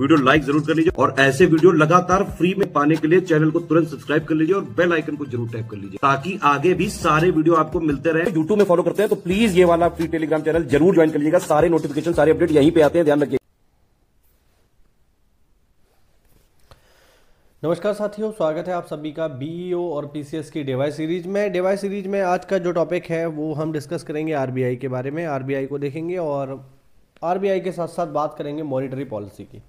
video like जरूर कर लीजिए और ऐसे वीडियो लगातार फ्री में पाने के लिए चैनल को तुरंत सब्सक्राइब कर लीजिए और बेल आइकन को जरूर टैप कर लीजिए ताकि आगे भी सारे वीडियो आपको मिलते रहे यूट्यूब में फॉलो करते हैं तो प्लीज ये वाला फ्री टेलीग्राम चैनल जरूर ज्वाइन कर लीजिएगा सारे नोटिफिकेशन सारे अपडेट यहीं पे आते हैं ध्यान रखिए नमस्कार साथियों स्वागत है आप सभी का बी e और पी की डेवाइस सीरीज में डेवाइस सीरीज में आज का जो टॉपिक है वो हम डिस्कस करेंगे आर के बारे में आर को देखेंगे और आर के साथ साथ बात करेंगे मॉनिटरी पॉलिसी की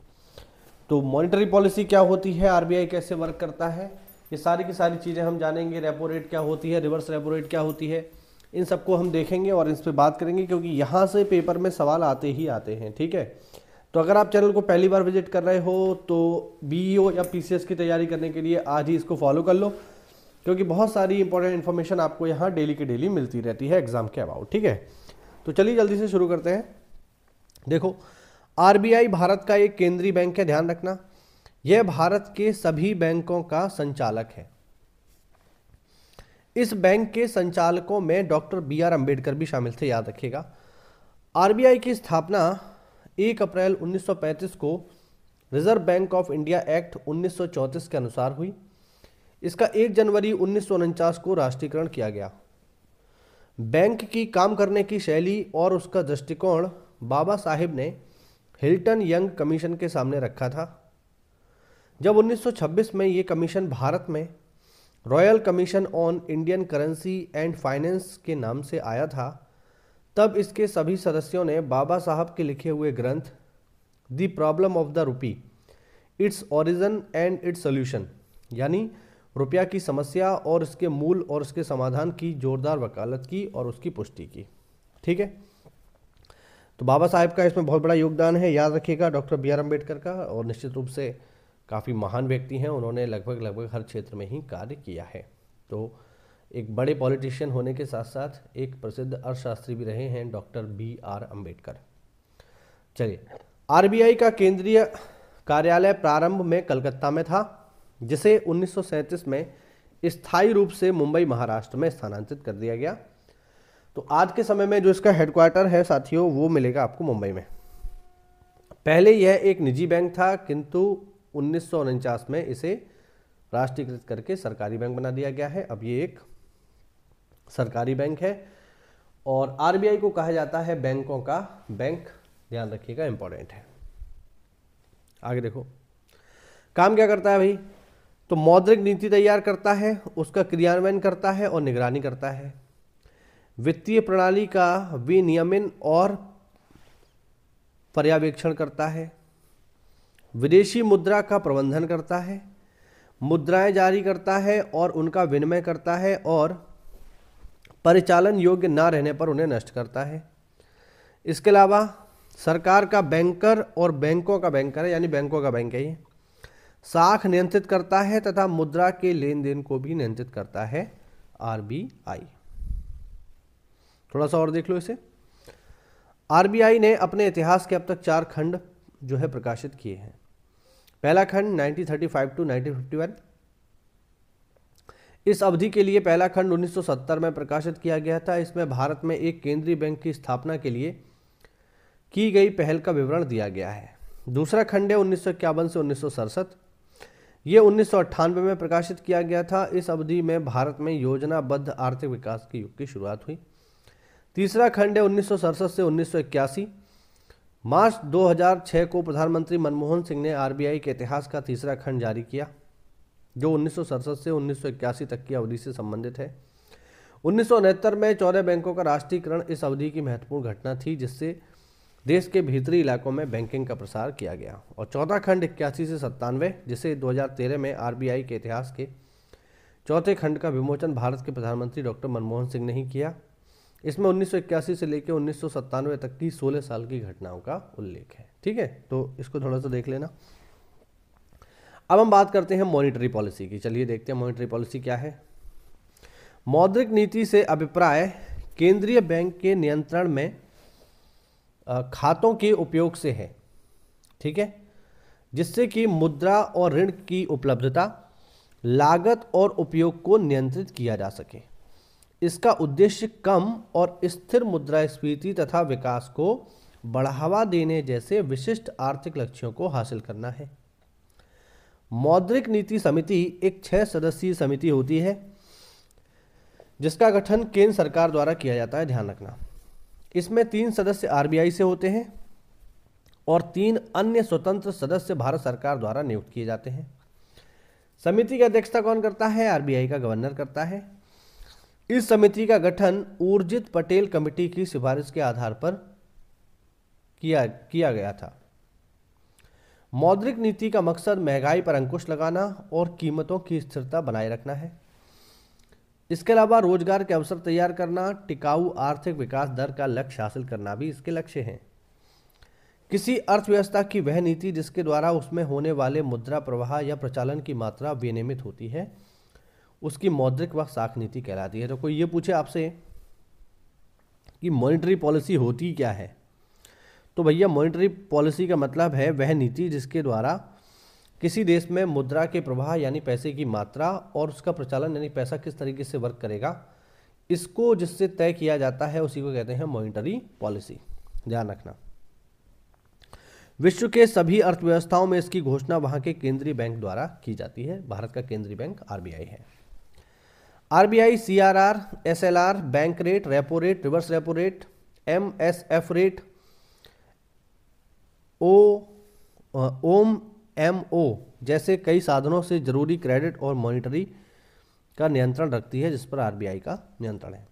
तो मॉनिटरी पॉलिसी क्या होती है आरबीआई कैसे वर्क करता है ये सारी की सारी चीज़ें हम जानेंगे रेपो रेट क्या होती है रिवर्स रेपो रेट क्या होती है इन सबको हम देखेंगे और इस पर बात करेंगे क्योंकि यहाँ से पेपर में सवाल आते ही आते हैं ठीक है तो अगर आप चैनल को पहली बार विजिट कर रहे हो तो बी e या पी की तैयारी करने के लिए आज ही इसको फॉलो कर लो क्योंकि बहुत सारी इंपॉर्टेंट इन्फॉर्मेशन आपको यहाँ डेली के डेली मिलती रहती है एग्ज़ाम के अबाउट ठीक है तो चलिए जल्दी से शुरू करते हैं देखो आरबीआई भारत का एक केंद्रीय बैंक है ध्यान रखना यह भारत के सभी बैंकों का संचालक है इस बैंक के संचालकों में डॉक्टर बी आर अम्बेडकर भी शामिल थे याद रखिएगा आरबीआई की स्थापना 1 अप्रैल 1935 को reserve bank of India act 1934 के अनुसार हुई इसका 1 जनवरी उन्नीस को राष्ट्रीयकरण किया गया बैंक की काम करने की शैली और उसका दृष्टिकोण बाबा साहेब ने हिल्टन यंग कमीशन के सामने रखा था जब 1926 में ये कमीशन भारत में royal commission on Indian currency and finance के नाम से आया था तब इसके सभी सदस्यों ने बाबा साहब के लिखे हुए ग्रंथ the problem of the rupee its origin and its solution यानी रुपया की समस्या और इसके मूल और इसके समाधान की जोरदार वकालत की और उसकी पुष्टि की ठीक है तो बाबा साहेब का इसमें बहुत बड़ा योगदान है याद रखिएगा डॉक्टर बी आर अम्बेडकर का और निश्चित रूप से काफ़ी महान व्यक्ति हैं उन्होंने लगभग लगभग हर क्षेत्र में ही कार्य किया है तो एक बड़े पॉलिटिशियन होने के साथ साथ एक प्रसिद्ध अर्थशास्त्री भी रहे हैं डॉक्टर बी आर अम्बेडकर चलिए आर का केंद्रीय कार्यालय प्रारंभ में कलकत्ता में था जिसे उन्नीस में स्थायी रूप से मुंबई महाराष्ट्र में स्थानांतरित कर दिया गया तो आज के समय में जो इसका हेडक्वार्टर है साथियों वो मिलेगा आपको मुंबई में पहले यह एक निजी बैंक था किंतु उन्नीस में इसे राष्ट्रीयकृत करके सरकारी बैंक बना दिया गया है अब ये एक सरकारी बैंक है और आरबीआई को कहा जाता है बैंकों का बैंक ध्यान रखिएगा इंपॉर्टेंट है आगे देखो काम क्या करता है भाई तो मौद्रिक नीति तैयार करता है उसका क्रियान्वयन करता है और निगरानी करता है वित्तीय प्रणाली का विनियमन और पर्यवेक्षण करता है विदेशी मुद्रा का प्रबंधन करता है मुद्राएं जारी करता है और उनका विनिमय करता है और परिचालन योग्य ना रहने पर उन्हें नष्ट करता है इसके अलावा सरकार का बैंकर और बैंकों का बैंकर है यानी बैंकों का बैंक है ये साख नियंत्रित करता है तथा मुद्रा के लेन देन को भी नियंत्रित करता है आरबीआई थोड़ा सा और देख लो इसे आरबीआई ने अपने इतिहास के अब तक चार खंड जो है प्रकाशित किए हैं पहला खंड 1935 टू 1951 इस अवधि के लिए पहला खंड 1970 में प्रकाशित किया गया था इसमें भारत में एक केंद्रीय बैंक की स्थापना के लिए की गई पहल का विवरण दिया गया है दूसरा खंड है उन्नीस से उन्नीस ये उन्नीस में प्रकाशित किया गया था इस अवधि में भारत में योजनाबद्ध आर्थिक विकास की युग की शुरुआत हुई तीसरा खंड है उन्नीस से उन्नीस मार्च 2006 को प्रधानमंत्री मनमोहन सिंह ने आरबीआई के इतिहास का तीसरा खंड जारी किया जो उन्नीस से उन्नीस तक की अवधि से संबंधित है उन्नीस में चौदह बैंकों का राष्ट्रीयकरण इस अवधि की महत्वपूर्ण घटना थी जिससे देश के भीतरी इलाकों में बैंकिंग का प्रसार किया गया और चौथा खंड इक्यासी से सत्तानवे जिसे 2013 में आरबीआई के इतिहास के चौथे खंड का विमोचन भारत के प्रधानमंत्री डॉक्टर मनमोहन सिंह ने ही किया इसमें उन्नीस से लेकर उन्नीस तक की 16 साल की घटनाओं का उल्लेख है ठीक है तो इसको थोड़ा सा देख लेना अब हम बात करते हैं मॉनिटरी पॉलिसी की चलिए देखते हैं मॉनिटरी पॉलिसी क्या है मौद्रिक नीति से अभिप्राय केंद्रीय बैंक के नियंत्रण में खातों के उपयोग से है ठीक है जिससे कि मुद्रा और ऋण की उपलब्धता लागत और उपयोग को नियंत्रित किया जा सके इसका उद्देश्य कम और स्थिर मुद्रास्फीति तथा विकास को बढ़ावा देने जैसे विशिष्ट आर्थिक लक्ष्यों को हासिल करना है मौद्रिक नीति समिति एक छह सदस्यीय समिति होती है जिसका गठन केंद्र सरकार द्वारा किया जाता है ध्यान रखना इसमें तीन सदस्य आरबीआई से होते हैं और तीन अन्य स्वतंत्र सदस्य भारत सरकार द्वारा नियुक्त किए जाते हैं समिति की अध्यक्षता कौन करता है आरबीआई का गवर्नर करता है इस समिति का गठन ऊर्जित पटेल कमेटी की सिफारिश के आधार पर किया किया गया था मौद्रिक नीति का मकसद महंगाई पर अंकुश लगाना और कीमतों की स्थिरता बनाए रखना है इसके अलावा रोजगार के अवसर तैयार करना टिकाऊ आर्थिक विकास दर का लक्ष्य हासिल करना भी इसके लक्ष्य हैं किसी अर्थव्यवस्था की वह नीति जिसके द्वारा उसमें होने वाले मुद्रा प्रवाह या प्रचालन की मात्रा विनियमित होती है उसकी मौद्रिक व साख नीति कहलाती है तो कोई ये पूछे आपसे कि मॉनेटरी पॉलिसी होती क्या है तो भैया मॉनेटरी पॉलिसी का मतलब है वह नीति जिसके द्वारा किसी देश में मुद्रा के प्रवाह यानी पैसे की मात्रा और उसका प्रचालन यानी पैसा किस तरीके से वर्क करेगा इसको जिससे तय किया जाता है उसी को कहते हैं मॉनिटरी पॉलिसी ध्यान रखना विश्व के सभी अर्थव्यवस्थाओं में इसकी घोषणा वहां के केंद्रीय बैंक द्वारा की जाती है भारत का केंद्रीय बैंक आरबीआई है RBI CRR SLR bank rate repo rate reverse repo rate M S F rate O OM M O जैसे कई साधनों से जरूरी क्रेडिट और मॉनिटरी का नियंत्रण रखती है जिस पर आरबीआई का नियंत्रण है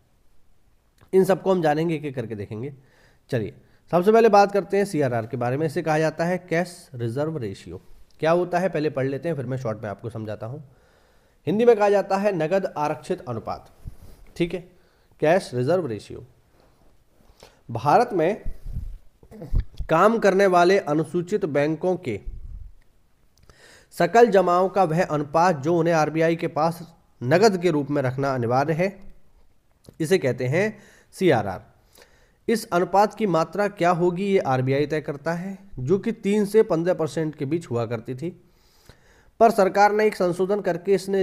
इन सबको हम जानेंगे एक एक करके देखेंगे चलिए सबसे पहले बात करते हैं सीआरआर के बारे में इसे कहा जाता है कैश रिजर्व रेशियो क्या होता है पहले पढ़ लेते हैं फिर मैं शॉर्ट में आपको समझाता हूँ हिंदी में कहा जाता है नगद आरक्षित अनुपात ठीक है कैश रिजर्व रेशियो भारत में काम करने वाले अनुसूचित बैंकों के सकल जमाओं का वह अनुपात जो उन्हें आरबीआई के पास नगद के रूप में रखना अनिवार्य है इसे कहते हैं सीआरआर इस अनुपात की मात्रा क्या होगी ये आरबीआई तय करता है जो कि तीन से पंद्रह परसेंट के बीच हुआ करती थी पर सरकार ने एक संशोधन करके इसने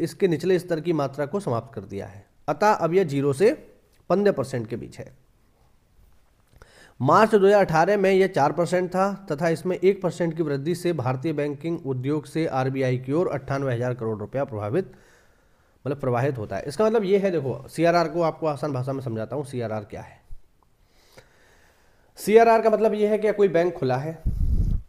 इसके निचले स्तर की मात्रा को समाप्त कर दिया है अतः अब यह जीरो से पंद्रह परसेंट के बीच है मार्च 2018 में यह चार परसेंट था तथा इसमें एक परसेंट की वृद्धि से भारतीय बैंकिंग उद्योग से आरबीआई की ओर अट्ठानवे हज़ार करोड़ रुपया प्रभावित मतलब प्रवाहित होता है इसका मतलब यह है देखो सीआरआर को आपको आसान भाषा में समझाता हूं सीआरआर क्या है सीआरआर का मतलब यह है कि कोई बैंक खुला है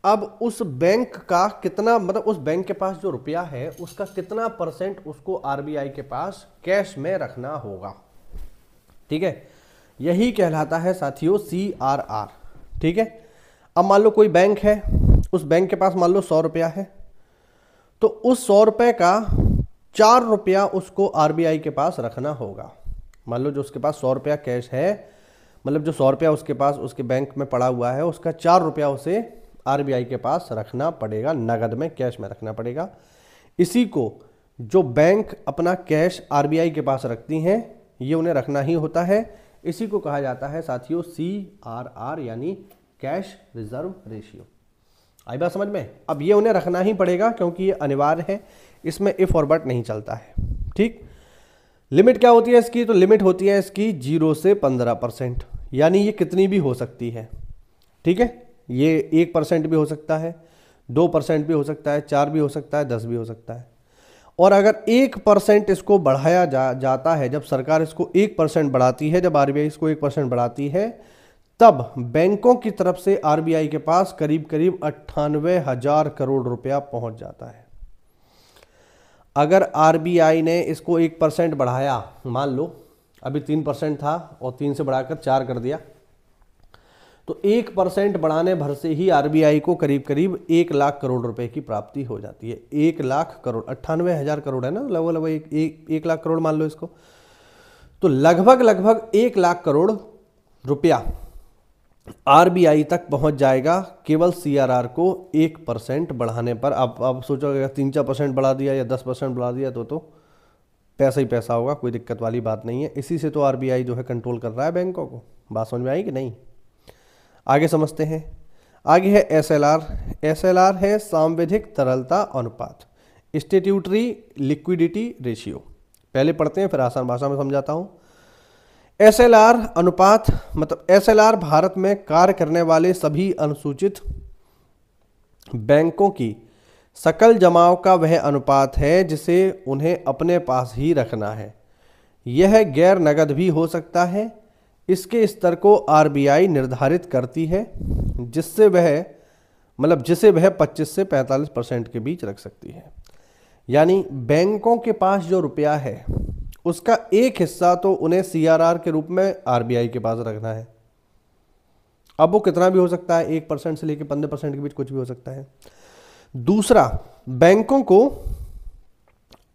अब उस बैंक का कितना मतलब उस बैंक के पास जो रुपया है उसका कितना परसेंट उसको आरबीआई के पास कैश में रखना होगा ठीक है यही कहलाता है साथियों सी आर आर ठीक है अब मान लो कोई बैंक है उस बैंक के पास मान लो सौ रुपया है तो उस सौ रुपये का चार रुपया उसको आरबीआई के पास रखना होगा मान लो जो उसके पास सौ रुपया कैश है मतलब जो सौ रुपया उसके पास उसके बैंक में पड़ा हुआ है उसका चार रुपया उसे आरबीआई के पास रखना पड़ेगा नगद में कैश में रखना पड़ेगा इसी को जो बैंक अपना कैश आरबीआई के पास रखती हैं ये उन्हें रखना ही होता है इसी को कहा जाता है साथियों सी आर आर यानी कैश रिजर्व रेशियो आई बात समझ में अब ये उन्हें रखना ही पड़ेगा क्योंकि ये अनिवार्य है इसमें इफ और बट नहीं चलता है ठीक लिमिट क्या होती है इसकी तो लिमिट होती है इसकी जीरो से पंद्रह परसेंट यानी ये कितनी भी हो सकती है ठीक है ये एक परसेंट भी हो सकता है दो परसेंट भी हो सकता है चार भी हो सकता है दस भी हो सकता है और अगर एक परसेंट इसको बढ़ाया जा जाता है जब सरकार इसको एक परसेंट बढ़ाती है जब आरबीआई इसको एक परसेंट बढ़ाती है तब बैंकों की तरफ से आरबीआई के पास करीब करीब अट्ठानवे हजार करोड़ रुपया पहुंच जाता है अगर आरबीआई ने इसको एक परसेंट बढ़ाया मान लो अभी तीन परसेंट था और तीन से बढ़ाकर चार कर दिया तो एक परसेंट बढ़ाने भर से ही आरबीआई को करीब करीब एक लाख करोड़ रुपए की प्राप्ति हो जाती है एक लाख करोड़ अट्ठानवे हज़ार करोड़ है ना लगभग लगभग एक, एक, एक लाख करोड़ मान लो इसको तो लगभग लगभग एक लाख करोड़ रुपया आरबीआई तक पहुंच जाएगा केवल सीआरआर को एक परसेंट बढ़ाने पर आप आप सोचोगे तीन चार परसेंट बढ़ा दिया या दस परसेंट बढ़ा दिया तो तो पैसा ही पैसा होगा कोई दिक्कत वाली बात नहीं है इसी से तो आरबीआई जो है कंट्रोल कर रहा है बैंकों को बात समझ में आई कि नहीं आगे समझते हैं आगे है S L R S L R है सांवेधिक तरलता अनुपात स्टेट्यूटरी लिक्विडिटी रेशियो पहले पढ़ते हैं फिर आसान भाषा में समझाता हूँ एस एल आर अनुपात मतलब एस एल आर भारत में कार्य करने वाले सभी अनुसूचित बैंकों की सकल जमाव का वह अनुपात है जिसे उन्हें अपने पास ही रखना है यह गैर नगद भी हो सकता है इसके स्तर को आरबीआई निर्धारित करती है जिससे वह मतलब जिसे वह 25 से 45 परसेंट के बीच रख सकती है यानी बैंकों के पास जो रुपया है उसका एक हिस्सा तो उन्हें सीआरआर के रूप में आरबीआई के पास रखना है अब वो कितना भी हो सकता है एक परसेंट से लेकर पंद्रह परसेंट के बीच कुछ भी हो सकता है दूसरा बैंकों को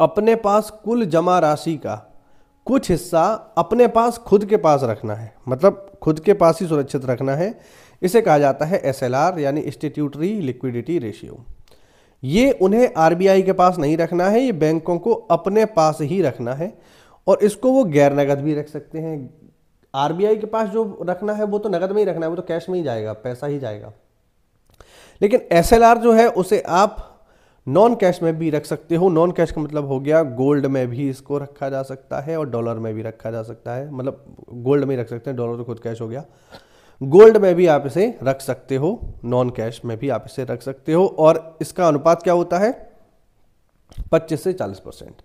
अपने पास कुल जमा राशि का कुछ हिस्सा अपने पास खुद के पास रखना है मतलब खुद के पास ही सुरक्षित रखना है इसे कहा जाता है एस यानी इंस्टीट्यूटरी लिक्विडिटी रेशियो ये उन्हें आर के पास नहीं रखना है ये बैंकों को अपने पास ही रखना है और इसको वो गैर नगद भी रख सकते हैं आर के पास जो रखना है वो तो नगद में ही रखना है वो तो कैश में ही जाएगा पैसा ही जाएगा लेकिन एस जो है उसे आप नॉन कैश में भी रख सकते हो नॉन कैश का मतलब हो गया गोल्ड में भी इसको रखा जा सकता है और डॉलर में भी रखा जा सकता है मतलब गोल्ड में रख सकते हैं डॉलर तो खुद कैश हो गया गोल्ड में भी आप इसे रख सकते हो नॉन कैश में भी आप इसे रख सकते हो और इसका अनुपात क्या होता है 25 से 40 परसेंट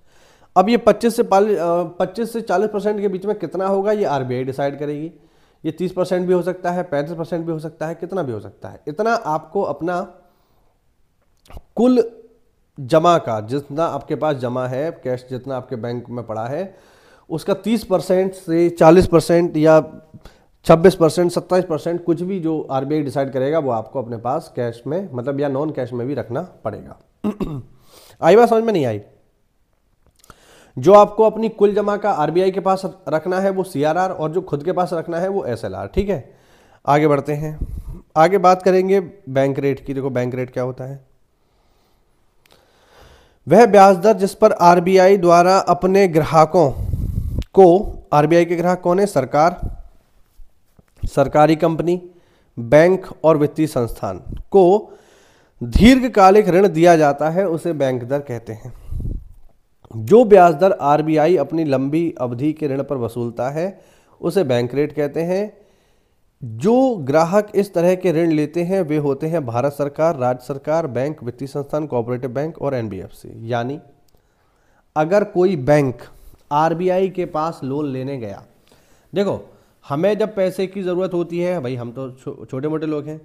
अब ये 25 से पच्चीस से 40 परसेंट के बीच में कितना होगा ये आरबीआई डिसाइड करेगी ये 30 परसेंट भी हो सकता है 35 परसेंट भी हो सकता है कितना भी हो सकता है इतना आपको अपना कुल जमा का जितना आपके पास जमा है कैश जितना आपके बैंक में पड़ा है उसका 30 परसेंट से 40 परसेंट या 26 परसेंट सत्ताईस परसेंट कुछ भी जो आर डिसाइड करेगा वो आपको अपने पास कैश में मतलब या नॉन कैश में भी रखना पड़ेगा आई बात समझ में नहीं आई जो आपको अपनी कुल जमा का आर के पास रखना है वो सी और जो खुद के पास रखना है वो एस ठीक है आगे बढ़ते हैं आगे बात करेंगे बैंक रेट की देखो बैंक रेट क्या होता है वह ब्याज दर जिस पर आरबीआई द्वारा अपने ग्राहकों को आरबीआई के ग्राहक कौन है सरकार सरकारी कंपनी बैंक और वित्तीय संस्थान को दीर्घकालिक ऋण दिया जाता है उसे बैंक दर कहते हैं जो ब्याज दर आरबीआई अपनी लंबी अवधि के ऋण पर वसूलता है उसे बैंक रेट कहते हैं जो ग्राहक इस तरह के ऋण लेते हैं वे होते हैं भारत सरकार राज्य सरकार बैंक वित्तीय संस्थान कोऑपरेटिव बैंक और एनबीएफसी यानी अगर कोई बैंक आरबीआई के पास लोन लेने गया देखो हमें जब पैसे की ज़रूरत होती है भाई हम तो छो, छोटे मोटे लोग हैं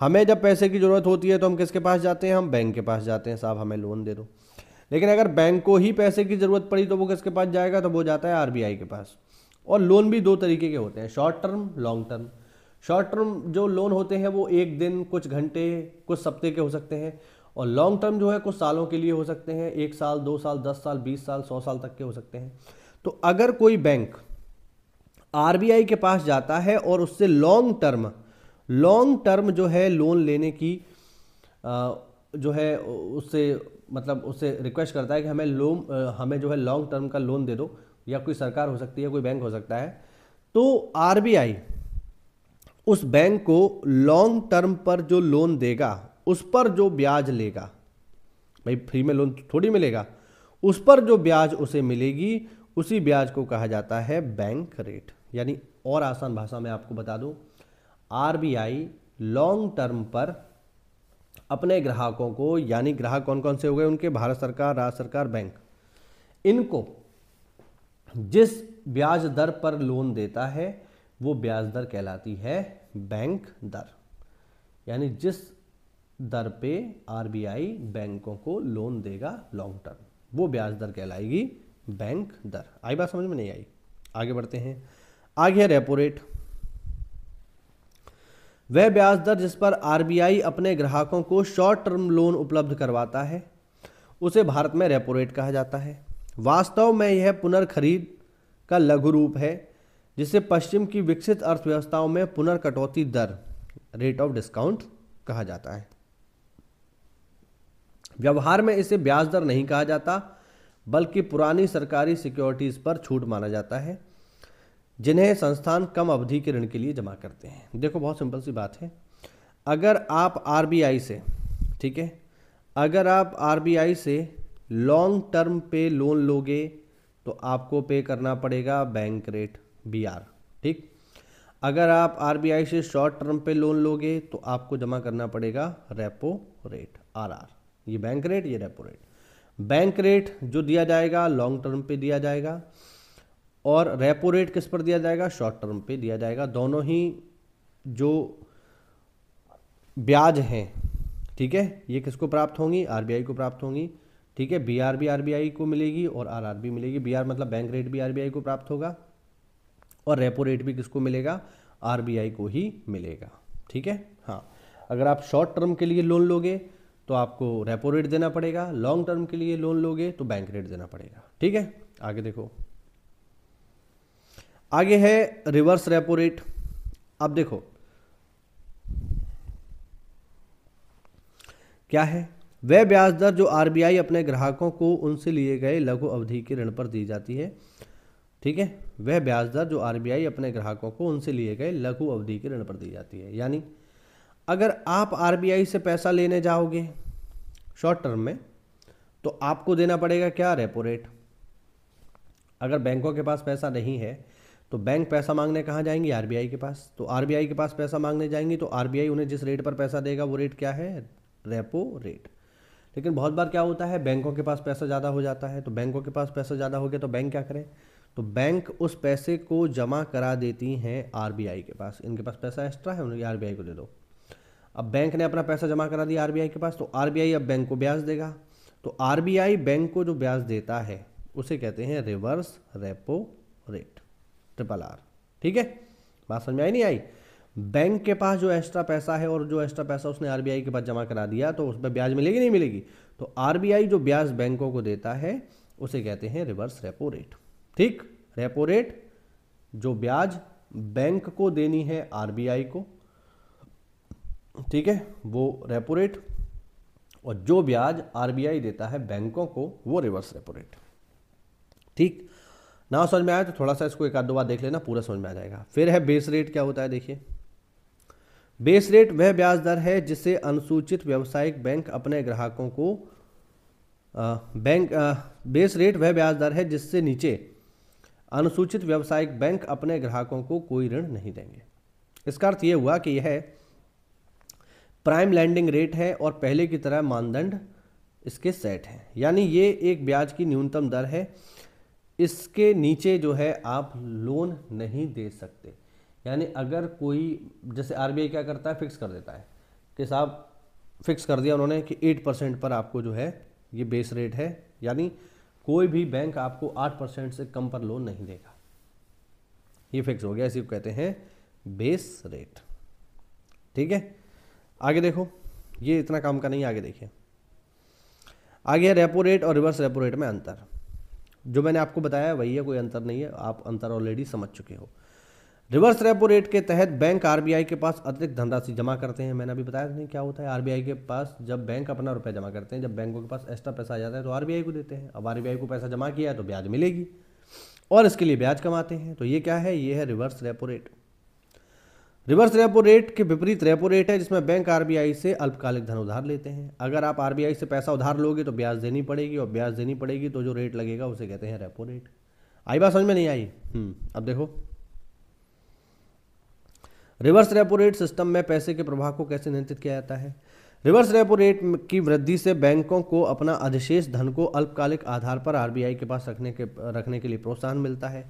हमें जब पैसे की ज़रूरत होती है तो हम किसके पास जाते हैं हम बैंक के पास जाते हैं साहब हमें लोन दे दो लेकिन अगर बैंक को ही पैसे की ज़रूरत पड़ी तो वो किसके पास जाएगा तो वो जाता है आरबीआई के पास और लोन भी दो तरीके के होते हैं short term long term short term जो लोन होते हैं वो एक दिन कुछ घंटे कुछ सप्ते के हो सकते हैं और लॉन्ग टर्म जो है कुछ सालों के लिए हो सकते हैं एक साल दो साल दस साल बीस साल सौ साल तक के हो सकते हैं तो अगर कोई बैंक आर के पास जाता है और उससे लॉन्ग टर्म लॉन्ग टर्म जो है लोन लेने की जो है उससे मतलब उससे रिक्वेस्ट करता है कि हमें लोन हमें जो है लॉन्ग टर्म का लोन दे दो या कोई सरकार हो सकती है कोई बैंक हो सकता है तो आरबीआई उस बैंक को लॉन्ग टर्म पर जो लोन देगा उस पर जो ब्याज लेगा भाई फ्री में लोन थोड़ी मिलेगा उस पर जो ब्याज उसे मिलेगी उसी ब्याज को कहा जाता है बैंक रेट यानी और आसान भाषा में आपको बता दूं आरबीआई लॉन्ग टर्म पर अपने ग्राहकों को यानी ग्राहक कौन कौन से हो गए उनके भारत सरकार राज्य सरकार बैंक इनको जिस ब्याज दर पर लोन देता है वो ब्याज दर कहलाती है बैंक दर यानी जिस दर पे आरबीआई बैंकों को लोन देगा लॉन्ग टर्म वो ब्याज दर कहलाएगी बैंक दर आई बात समझ में नहीं आई आगे बढ़ते हैं आगे है रेपो रेट वह ब्याज दर जिस पर आरबीआई अपने ग्राहकों को शॉर्ट टर्म लोन उपलब्ध करवाता है उसे भारत में रेपो रेट कहा जाता है वास्तव में यह पुनर्खरीद का लघु रूप है जिसे पश्चिम की विकसित अर्थव्यवस्थाओं में पुनर्कटौती दर रेट ऑफ डिस्काउंट कहा जाता है व्यवहार में इसे ब्याज दर नहीं कहा जाता बल्कि पुरानी सरकारी सिक्योरिटीज़ पर छूट माना जाता है जिन्हें संस्थान कम अवधि के ऋण के लिए जमा करते हैं देखो बहुत सिंपल सी बात है अगर आप आर से ठीक है अगर आप आर से लॉन्ग टर्म पे लोन लोगे तो आपको पे करना पड़ेगा बैंक रेट बी आर ठीक अगर आप आरबीआई से शॉर्ट टर्म पे लोन लोगे तो आपको जमा करना पड़ेगा रेपो रेट आर ये बैंक रेट ये रेपो रेट बैंक रेट जो दिया जाएगा लॉन्ग टर्म पे दिया जाएगा और रेपो रेट किस पर दिया जाएगा शॉर्ट टर्म पे दिया जाएगा दोनों ही जो ब्याज हैं ठीक है ये किसको प्राप्त होंगी आरबीआई को प्राप्त होंगी ठीक है बी आर बी आरबीआई को मिलेगी और आरआरबी मिलेगी बीआर मतलब बैंक रेट भी आरबीआई को प्राप्त होगा और रेपो रेट भी किसको मिलेगा आर को ही मिलेगा ठीक है हाँ अगर आप शॉर्ट टर्म के लिए लोन लोगे तो आपको रेपो रेट देना पड़ेगा लॉन्ग टर्म के लिए लोन लोगे तो बैंक रेट देना पड़ेगा ठीक है आगे देखो आगे है रिवर्स रेपो रेट अब देखो क्या है वह ब्याज दर जो आरबीआई अपने ग्राहकों को उनसे लिए गए लघु अवधि के ऋण पर दी जाती है ठीक है वह ब्याज दर जो आरबीआई अपने ग्राहकों को उनसे लिए गए लघु अवधि के ऋण पर दी जाती है यानी अगर आप आरबीआई से पैसा लेने जाओगे शॉर्ट टर्म में तो आपको देना पड़ेगा क्या रेपो रेट अगर बैंकों के पास पैसा नहीं है तो बैंक पैसा मांगने कहाँ जाएंगे आरबीआई के पास तो आरबीआई के पास पैसा मांगने जाएंगी तो आरबीआई उन्हें जिस रेट पर पैसा देगा वो रेट क्या है रेपो रेट लेकिन बहुत बार क्या होता है बैंकों के पास पैसा ज़्यादा हो जाता है तो बैंकों के पास पैसा ज़्यादा हो गया तो बैंक क्या करें तो बैंक उस पैसे को जमा करा देती हैं आर के पास इनके पास पैसा एक्स्ट्रा है उन्हें आरबीआई को दे दो अब बैंक ने अपना पैसा जमा करा दिया आरबीआई के पास तो आर अब बैंक को ब्याज देगा तो आर बैंक को जो ब्याज देता है उसे कहते हैं reverse repo rate triple R ठीक है बात समझ में आई नहीं आई बैंक के पास जो एक्स्ट्रा पैसा है और जो एक्स्ट्रा पैसा उसने आर के पास जमा करा दिया तो उस पर ब्याज मिलेगी नहीं मिलेगी तो आर जो ब्याज बैंकों को देता है उसे कहते हैं रिवर्स रेपो रेट ठीक रेपो रेट जो ब्याज बैंक को देनी है आरबीआई को ठीक है वो रेपो रेट और जो ब्याज आरबीआई देता है बैंकों को वो रिवर्स रेपो रेट ठीक ना समझ में आया तो थोड़ा सा इसको एक आध दो बार देख लेना पूरा समझ में आ जाएगा फिर है बेस रेट क्या होता है देखिए बेस रेट वह ब्याज दर है जिससे अनुसूचित व्यावसायिक बैंक अपने ग्राहकों को आ, बैंक आ, बेस रेट वह ब्याज दर है जिससे नीचे अनुसूचित व्यावसायिक बैंक अपने ग्राहकों को कोई ऋण नहीं देंगे इसका अर्थ ये हुआ कि यह प्राइम लैंडिंग रेट है और पहले की तरह मानदंड इसके सेट हैं यानी ये एक ब्याज की न्यूनतम दर है इसके नीचे जो है आप लोन नहीं दे सकते यानी अगर कोई जैसे आरबीआई क्या करता है फिक्स कर देता है कि साहब फिक्स कर दिया उन्होंने कि एट परसेंट पर आपको जो है ये बेस रेट है यानी कोई भी बैंक आपको आठ परसेंट से कम पर लोन नहीं देगा ये फिक्स हो गया इसी को कहते हैं बेस रेट ठीक है आगे देखो ये इतना काम का नहीं आगे देखिए आगे है रेपो रेट और रिवर्स रेपो रेट में अंतर जो मैंने आपको बताया वही है कोई अंतर नहीं है आप अंतर ऑलरेडी समझ चुके हो रिवर्स रेपो रेट के तहत बैंक आरबीआई के पास अतिरिक्त धनराशि जमा करते हैं मैंने अभी बताया नहीं क्या होता है आरबीआई के पास जब बैंक अपना रुपया जमा करते हैं जब बैंकों के पास एक्स्ट्रा पैसा आ जाता है तो आरबीआई को देते हैं अब आरबीआई को पैसा जमा किया है तो ब्याज मिलेगी और इसके लिए ब्याज कमाते हैं तो ये क्या है ये है reverse repo rate reverse repo rate के विपरीत रेपो रेट है जिसमें बैंक आरबीआई से अल्पकालिक धन उधार लेते हैं अगर आप आरबीआई से पैसा उधार लोगे तो ब्याज देनी पड़ेगी और ब्याज देनी पड़ेगी तो जो रेट लगेगा उसे कहते हैं रेपो रेट आई बात समझ में नहीं आई हम्म, अब देखो रिवर्स रेपो रेट सिस्टम में पैसे के प्रवाह को कैसे नियंत्रित किया जाता है रिवर्स रेपो रेट की वृद्धि से बैंकों को अपना अधिशेष धन को अल्पकालिक आधार पर आरबीआई के पास रखने के रखने के लिए प्रोत्साहन मिलता है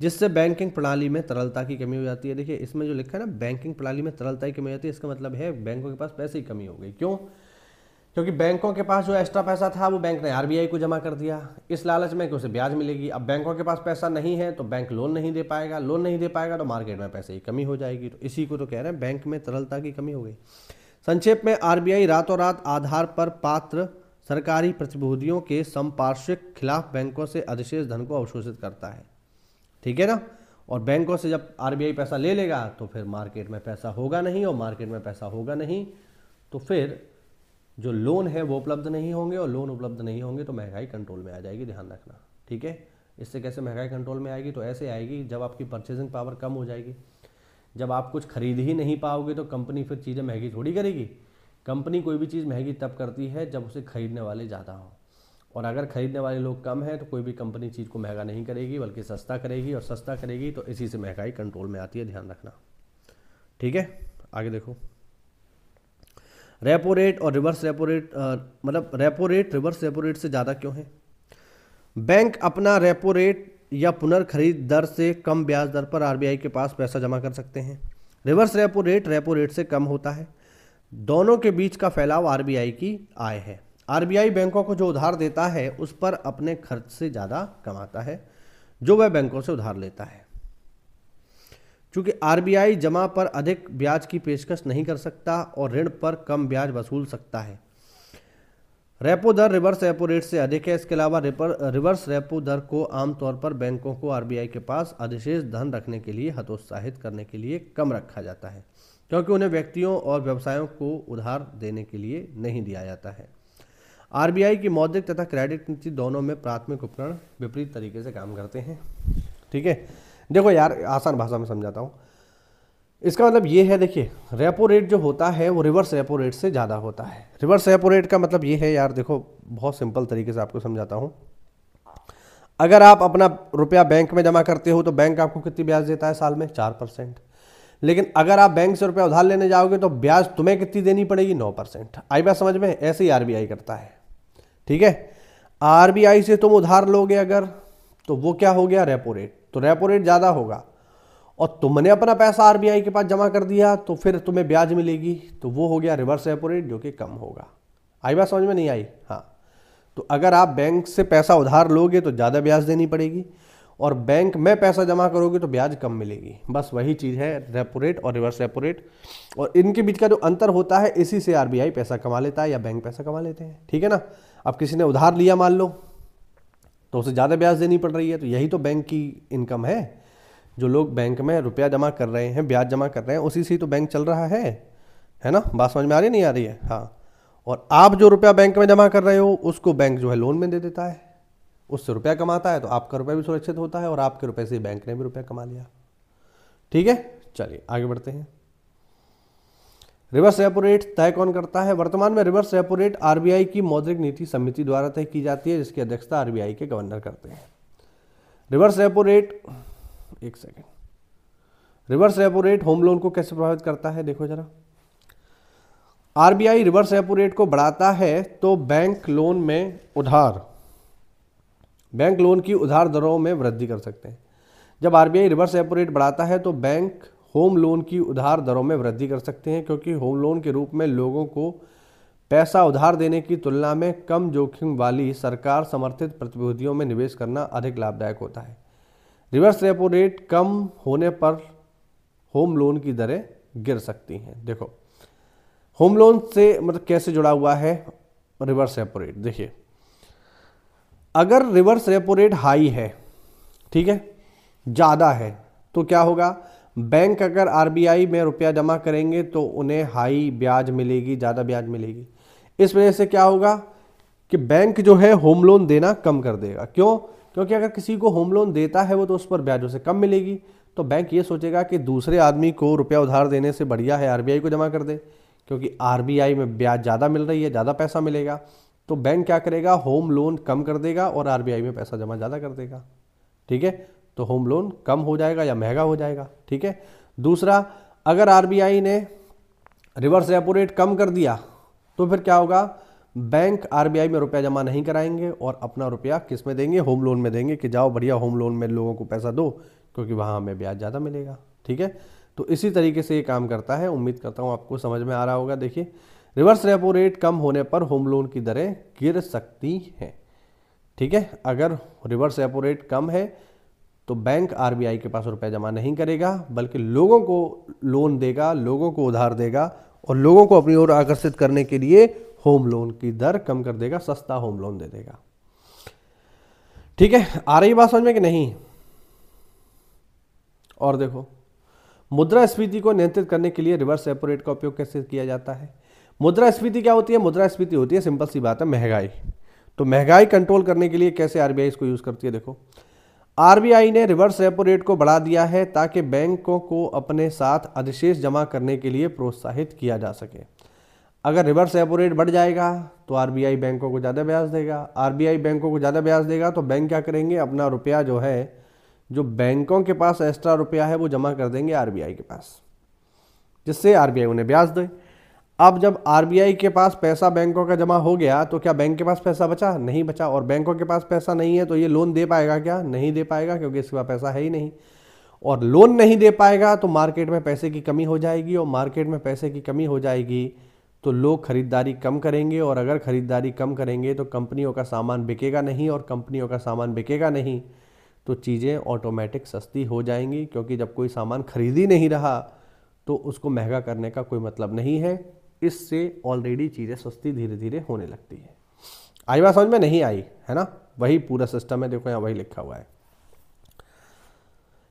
जिससे बैंकिंग प्रणाली में तरलता की कमी हो जाती है देखिए इसमें जो लिखा है ना बैंकिंग प्रणाली में तरलता की कमी हो जाती है इसका मतलब है बैंकों के पास पैसे की कमी हो गई क्यों क्योंकि बैंकों के पास जो एक्स्ट्रा पैसा था वो बैंक ने आरबीआई को जमा कर दिया इस लालच में कि उसे ब्याज मिलेगी अब बैंकों के पास पैसा नहीं है तो बैंक लोन नहीं दे पाएगा लोन नहीं दे पाएगा तो मार्केट में पैसे की कमी हो जाएगी तो इसी को तो कह रहे हैं बैंक में तरलता की कमी हो गई संक्षेप में आरबीआई रातों रात आधार पर पात्र सरकारी प्रतिभूतियों के संपार्श्विक खिलाफ बैंकों से अधिशेष धन को अवशोषित करता है ठीक है ना और बैंकों से जब आरबीआई पैसा ले लेगा तो फिर मार्केट में पैसा होगा नहीं और मार्केट में पैसा होगा नहीं तो फिर जो लोन है वो उपलब्ध नहीं होंगे और लोन उपलब्ध नहीं होंगे तो महंगाई कंट्रोल में आ जाएगी ध्यान रखना ठीक है इससे कैसे महंगाई कंट्रोल में आएगी तो ऐसे आएगी जब आपकी परचेजिंग पावर कम हो जाएगी जब आप कुछ खरीद ही नहीं पाओगे तो कंपनी फिर चीज़ें महंगी थोड़ी करेगी कंपनी कोई भी चीज़ महंगी तब करती है जब उसे खरीदने वाले ज़्यादा हों और अगर ख़रीदने वाले लोग कम हैं तो कोई भी कंपनी चीज़ को महंगा नहीं करेगी बल्कि सस्ता करेगी और सस्ता करेगी तो इसी से महंगाई कंट्रोल में आती है ध्यान रखना ठीक है आगे देखो रेपो रेट और रिवर्स रेपो रेट मतलब repo rate reverse repo rate से ज़्यादा क्यों है बैंक अपना रेपो रेट या पुनर्खरीद दर से कम ब्याज दर पर आरबीआई के पास पैसा जमा कर सकते हैं reverse repo rate repo rate से कम होता है दोनों के बीच का फैलाव आरबीआई की आय है आरबीआई बैंकों को जो उधार देता है उस पर अपने खर्च से ज़्यादा कमाता है जो वह बैंकों से उधार लेता है चूंकि आरबीआई जमा पर अधिक ब्याज की पेशकश नहीं कर सकता और ऋण पर कम ब्याज वसूल सकता है रेपो दर रिवर्स रेपो रेट से अधिक है इसके अलावा रिवर्स रेपो दर को आमतौर पर बैंकों को आरबीआई के पास अधिशेष धन रखने के लिए हतोत्साहित करने के लिए कम रखा जाता है क्योंकि उन्हें व्यक्तियों और व्यवसायों को उधार देने के लिए नहीं दिया जाता है आरबीआई की मौद्रिक तथा क्रेडिट नीति दोनों में प्राथमिक उपकरण विपरीत तरीके से काम करते हैं ठीक है देखो यार आसान भाषा में समझाता हूँ इसका मतलब ये है देखिए रेपो रेट जो होता है वो रिवर्स रेपो रेट से ज़्यादा होता है रिवर्स रेपो रेट का मतलब ये है यार देखो बहुत सिंपल तरीके से आपको समझाता हूँ अगर आप अपना रुपया बैंक में जमा करते हो तो बैंक आपको कितनी ब्याज देता है साल में चार परसेंट लेकिन अगर आप बैंक से रुपया उधार लेने जाओगे तो ब्याज तुम्हें कितनी देनी पड़ेगी नौ परसेंट आई बात समझ में ऐसे ही आरबीआई करता है ठीक है आरबीआई से तुम उधार लोगे अगर तो वो क्या हो गया रेपो रेट तो रेपो रेट ज़्यादा होगा और तुमने अपना पैसा आर के पास जमा कर दिया तो फिर तुम्हें ब्याज मिलेगी तो वो हो गया रिवर्स रेपो रेट जो कि कम होगा आई बात समझ में नहीं आई हाँ तो अगर आप बैंक से पैसा उधार लोगे तो ज़्यादा ब्याज देनी पड़ेगी और बैंक में पैसा जमा करोगे तो ब्याज कम मिलेगी बस वही चीज़ है रेपो रेट और रिवर्स रेपो रेट और इनके बीच का जो अंतर होता है इसी से आरबीआई पैसा कमा लेता है या बैंक पैसा कमा लेते हैं ठीक है ना अब किसी ने उधार लिया मान लो तो उसे ज़्यादा ब्याज देनी पड़ रही है तो यही तो बैंक की इनकम है जो लोग बैंक में रुपया जमा कर रहे हैं ब्याज जमा कर रहे हैं उसी से ही तो बैंक चल रहा है है ना बात समझ में आ रही नहीं आ रही है हाँ और आप जो रुपया बैंक में जमा कर रहे हो उसको बैंक जो है लोन में दे देता है उससे रुपया कमाता है तो आपका रुपया भी सुरक्षित होता है और आपके रुपये से बैंक ने भी रुपया कमा लिया ठीक है चलिए आगे बढ़ते हैं रिवर्स रेपो रेट तय कौन करता है वर्तमान में रिवर्स रेपो रेट आरबीआई की मौद्रिक नीति समिति द्वारा तय की जाती है जिसकी अध्यक्षता आरबीआई के गवर्नर करते हैं रिवर्स रेपो रेट एक second reverse repo rate home loan को कैसे प्रभावित करता है देखो जरा आरबीआई रिवर्स रेपो रेट को बढ़ाता है तो बैंक लोन में उधार बैंक लोन की उधार दरों में वृद्धि कर सकते हैं जब आरबीआई रिवर्स रेपो रेट बढ़ाता है तो बैंक होम लोन की उधार दरों में वृद्धि कर सकते हैं क्योंकि होम लोन के रूप में लोगों को पैसा उधार देने की तुलना में कम जोखिम वाली सरकार समर्थित प्रतिभूतियों में निवेश करना अधिक लाभदायक होता है रिवर्स रेपो रेट कम होने पर होम लोन की दरें गिर सकती हैं देखो होम लोन से मतलब कैसे जुड़ा हुआ है रिवर्स रेपो रेट देखिए अगर रिवर्स रेपो रेट हाई है ठीक है ज़्यादा है तो क्या होगा बैंक अगर आरबीआई में रुपया जमा करेंगे तो उन्हें हाई ब्याज मिलेगी ज़्यादा ब्याज मिलेगी इस वजह से क्या होगा कि बैंक जो है होम लोन देना कम कर देगा क्यों क्योंकि अगर किसी को होम लोन देता है वो तो उस पर ब्याज उसे कम मिलेगी तो बैंक ये सोचेगा कि दूसरे आदमी को रुपया उधार देने से बढ़िया है आर को जमा कर दे क्योंकि आर में ब्याज ज़्यादा मिल रही है ज़्यादा पैसा मिलेगा तो बैंक क्या करेगा होम लोन कम कर देगा और आर में पैसा जमा ज़्यादा कर देगा ठीक है तो होम लोन कम हो जाएगा या महंगा हो जाएगा ठीक है दूसरा अगर आरबीआई ने रिवर्स रेपो रेट कम कर दिया तो फिर क्या होगा बैंक आरबीआई में रुपया जमा नहीं कराएंगे और अपना रुपया किस में देंगे होम लोन में देंगे कि जाओ बढ़िया होम लोन में लोगों को पैसा दो क्योंकि वहाँ हमें ब्याज ज़्यादा मिलेगा ठीक है तो इसी तरीके से ये काम करता है उम्मीद करता हूँ आपको समझ में आ रहा होगा देखिए रिवर्स रेपो रेट कम होने पर होम लोन की दरें गिर सकती हैं ठीक है अगर रिवर्स रेपो रेट कम है तो बैंक आरबीआई के पास रुपए जमा नहीं करेगा बल्कि लोगों को लोन देगा लोगों को उधार देगा और लोगों को अपनी ओर आकर्षित करने के लिए होम लोन की दर कम कर देगा सस्ता होम लोन दे देगा ठीक है आ रही बात समझ में कि नहीं और देखो मुद्रा स्फीति को नियंत्रित करने के लिए रिवर्स रेपो रेट का उपयोग कैसे किया जाता है मुद्रा स्फीति क्या होती है मुद्रा स्फीति होती है सिंपल सी बात है महंगाई तो महंगाई कंट्रोल करने के लिए कैसे आरबीआई इसको यूज करती है देखो आरबीआई ने रिवर्स रेपो रेट को बढ़ा दिया है ताकि बैंकों को अपने साथ अधिशेष जमा करने के लिए प्रोत्साहित किया जा सके अगर रिवर्स रेपो रेट बढ़ जाएगा तो आरबीआई बैंकों को ज़्यादा ब्याज देगा आरबीआई बैंकों को ज़्यादा ब्याज देगा तो बैंक क्या करेंगे अपना रुपया जो है जो बैंकों के पास एक्स्ट्रा रुपया है वो जमा कर देंगे आर के पास जिससे आर उन्हें ब्याज दे अब जब आर के पास पैसा बैंकों का जमा हो गया तो क्या बैंक के पास पैसा बचा नहीं बचा और बैंकों के पास पैसा नहीं है तो ये लोन दे पाएगा क्या नहीं दे पाएगा क्योंकि इसके पास पैसा है ही नहीं और लोन नहीं दे पाएगा तो मार्केट में पैसे की कमी हो जाएगी और मार्केट में पैसे की कमी हो जाएगी तो लोग खरीदारी कम करेंगे और अगर खरीदारी कम करेंगे तो कंपनियों का सामान बिकेगा नहीं और कंपनियों का सामान बिकेगा नहीं तो चीज़ें ऑटोमेटिक सस्ती हो जाएंगी क्योंकि जब कोई सामान खरीद ही नहीं रहा तो उसको महंगा करने का कोई मतलब नहीं है इससे ऑलरेडी चीज़ें सस्ती धीरे धीरे होने लगती है आई बात समझ में नहीं आई है ना वही पूरा सिस्टम है देखो यहाँ वही लिखा हुआ है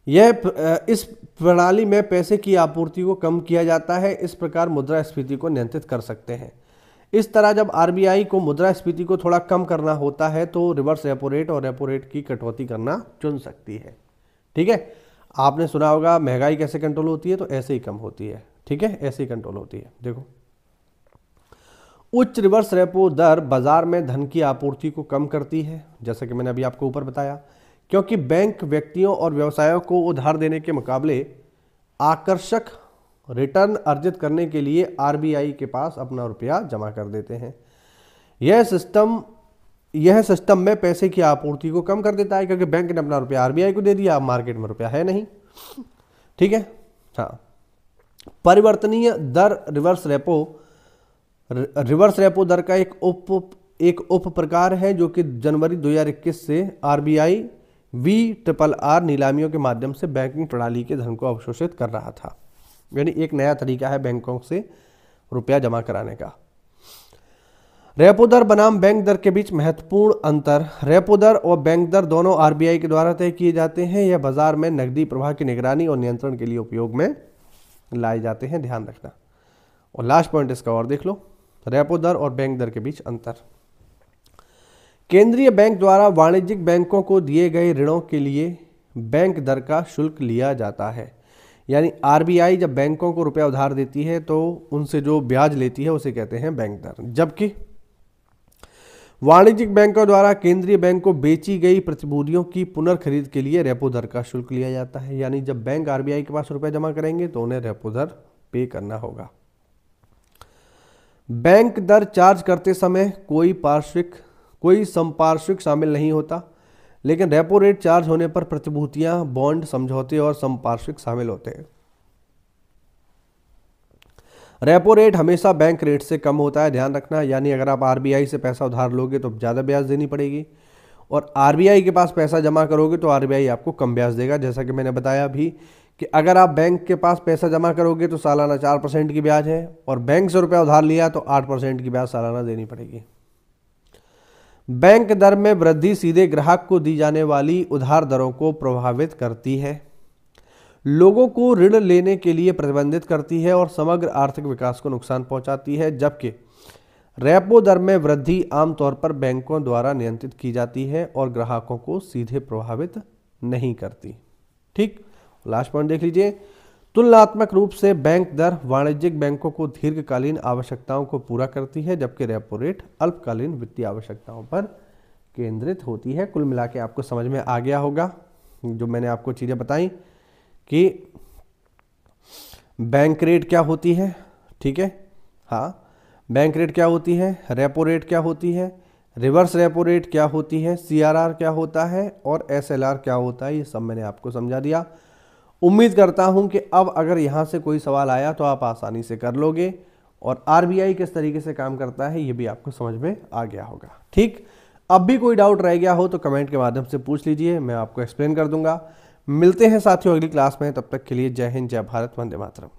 यह इस प्रणाली में पैसे की आपूर्ति को कम किया जाता है इस प्रकार मुद्रास्फीति को नियंत्रित कर सकते हैं इस तरह जब आरबीआई को मुद्रास्फीति को थोड़ा कम करना होता है तो रिवर्स रेपो रेट और रेपो रेट की कटौती करना चुन सकती है ठीक है आपने सुना होगा महंगाई कैसे कंट्रोल होती है तो ऐसे ही कम होती है ठीक है ऐसे ही कंट्रोल होती है देखो उच्च रिवर्स रेपो दर बाजार में धन की आपूर्ति को कम करती है जैसा कि मैंने अभी आपको ऊपर बताया क्योंकि बैंक व्यक्तियों और व्यवसायों को उधार देने के मुकाबले आकर्षक रिटर्न अर्जित करने के लिए आरबीआई के पास अपना रुपया जमा कर देते हैं यह सिस्टम यह सिस्टम में पैसे की आपूर्ति को कम कर देता है क्योंकि बैंक ने अपना रुपया आरबीआई को दे दिया अब मार्केट में रुपया है नहीं ठीक है हाँ परिवर्तनीय दर रिवर्स रेपो रिवर्स रेपो दर का एक उप एक उप प्रकार है जो कि जनवरी 2021 से आरबीआई वी ट्रिपल आर नीलामियों के माध्यम से बैंकिंग प्रणाली के धन को अवशोषित कर रहा था यानी एक नया तरीका है बैंकों से रुपया जमा कराने का रेपो दर बनाम बैंक दर के बीच महत्वपूर्ण अंतर रेपो दर और बैंक दर दोनों आरबीआई के द्वारा तय किए जाते हैं यह बाजार में नकदी प्रवाह की निगरानी और नियंत्रण के लिए उपयोग में लाए जाते हैं ध्यान रखना और लास्ट पॉइंट इसका और देख लो रेपो दर और बैंक दर के बीच अंतर केंद्रीय बैंक द्वारा वाणिज्यिक बैंकों को दिए गए ऋणों के लिए बैंक दर का शुल्क लिया जाता है यानी आरबीआई जब बैंकों को रुपया उधार देती है तो उनसे जो ब्याज लेती है उसे कहते हैं बैंक दर जबकि वाणिज्यिक बैंकों द्वारा केंद्रीय बैंक को बेची गई प्रतिभूतियों की पुनर्खरीद के लिए रेपो दर का शुल्क लिया जाता है यानी जब बैंक आरबीआई के पास रुपया जमा करेंगे तो उन्हें रेपो दर पे करना होगा बैंक दर चार्ज करते समय कोई पार्श्विक कोई संपार्श्विक शामिल नहीं होता लेकिन रेपो रेट चार्ज होने पर प्रतिभूतियां बॉन्ड समझौते और संपार्श्विक शामिल होते हैं रेपो रेट हमेशा बैंक रेट से कम होता है ध्यान रखना यानी अगर आप आरबीआई से पैसा उधार लोगे तो ज़्यादा ब्याज देनी पड़ेगी और आरबीआई के पास पैसा जमा करोगे तो आरबीआई आपको कम ब्याज देगा जैसा कि मैंने बताया अभी कि अगर आप बैंक के पास पैसा जमा करोगे तो सालाना चार परसेंट की ब्याज है और बैंक से रुपया उधार लिया तो आठ परसेंट की ब्याज सालाना देनी पड़ेगी बैंक दर में वृद्धि सीधे ग्राहक को दी जाने वाली उधार दरों को प्रभावित करती है लोगों को ऋण लेने के लिए प्रतिबंधित करती है और समग्र आर्थिक विकास को नुकसान पहुंचाती है जबकि रेपो दर में वृद्धि आमतौर पर बैंकों द्वारा नियंत्रित की जाती है और ग्राहकों को सीधे प्रभावित नहीं करती ठीक लास्ट पॉइंट देख लीजिए तुलनात्मक रूप से बैंक दर वाणिज्यिक बैंकों को दीर्घकालीन आवश्यकताओं को पूरा करती है जबकि रेपो रेट अल्पकालीन वित्तीय आवश्यकताओं पर केंद्रित होती है कुल मिला आपको समझ में आ गया होगा जो मैंने आपको चीज़ें बताई कि बैंक रेट क्या होती है ठीक है हाँ बैंक रेट क्या होती है रेपो रेट क्या होती है रिवर्स रेपो रेट क्या होती है सीआरआर क्या होता है और एसएलआर क्या होता है ये सब मैंने आपको समझा दिया उम्मीद करता हूं कि अब अगर यहां से कोई सवाल आया तो आप आसानी से कर लोगे और आरबीआई किस तरीके से काम करता है ये भी आपको समझ में आ गया होगा ठीक अब भी कोई डाउट रह गया हो तो कमेंट के माध्यम से पूछ लीजिए मैं आपको एक्सप्लेन कर दूंगा मिलते हैं साथियों अगली क्लास में तब तक के लिए जय हिंद जय भारत वंदे मातरम